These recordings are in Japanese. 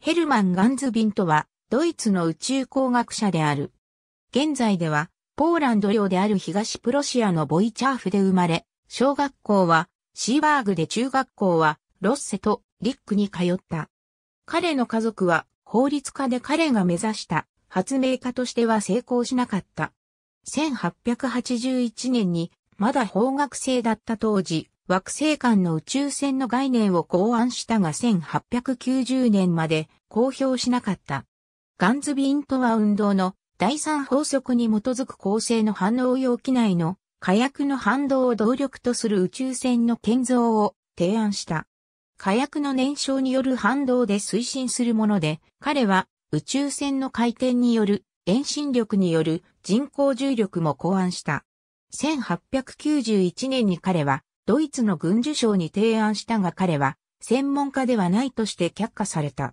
ヘルマン・ガンズビンとは、ドイツの宇宙工学者である。現在では、ポーランド領である東プロシアのボイチャーフで生まれ、小学校はシーバーグで中学校はロッセとリックに通った。彼の家族は法律家で彼が目指した発明家としては成功しなかった。1881年にまだ法学生だった当時、惑星間の宇宙船の概念を考案したが1890年まで公表しなかった。ガンズビイントワ運動の第三法則に基づく構成の反応容器内の火薬の反動を動力とする宇宙船の建造を提案した。火薬の燃焼による反動で推進するもので、彼は宇宙船の回転による遠心力による人工重力も考案した。1891年に彼はドイツの軍需省に提案したが彼は専門家ではないとして却下された。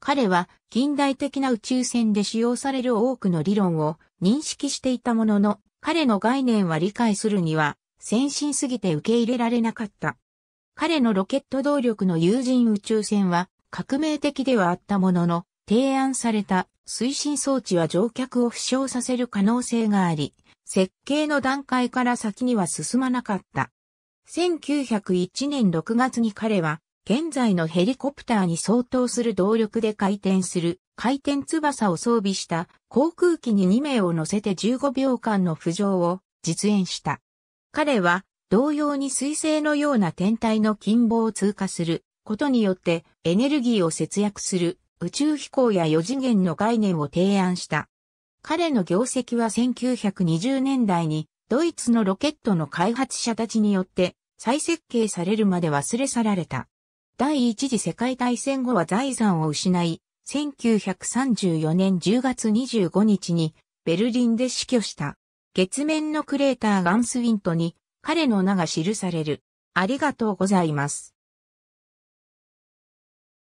彼は近代的な宇宙船で使用される多くの理論を認識していたものの、彼の概念は理解するには先進すぎて受け入れられなかった。彼のロケット動力の有人宇宙船は革命的ではあったものの、提案された推進装置は乗客を負傷させる可能性があり、設計の段階から先には進まなかった。1901年6月に彼は、現在のヘリコプターに相当する動力で回転する回転翼を装備した航空機に2名を乗せて15秒間の浮上を実演した。彼は同様に水星のような天体の近傍を通過することによってエネルギーを節約する宇宙飛行や4次元の概念を提案した。彼の業績は1920年代にドイツのロケットの開発者たちによって再設計されるまで忘れ去られた。第一次世界大戦後は財産を失い、1934年10月25日にベルリンで死去した。月面のクレーターガンスウィントに彼の名が記される。ありがとうございます。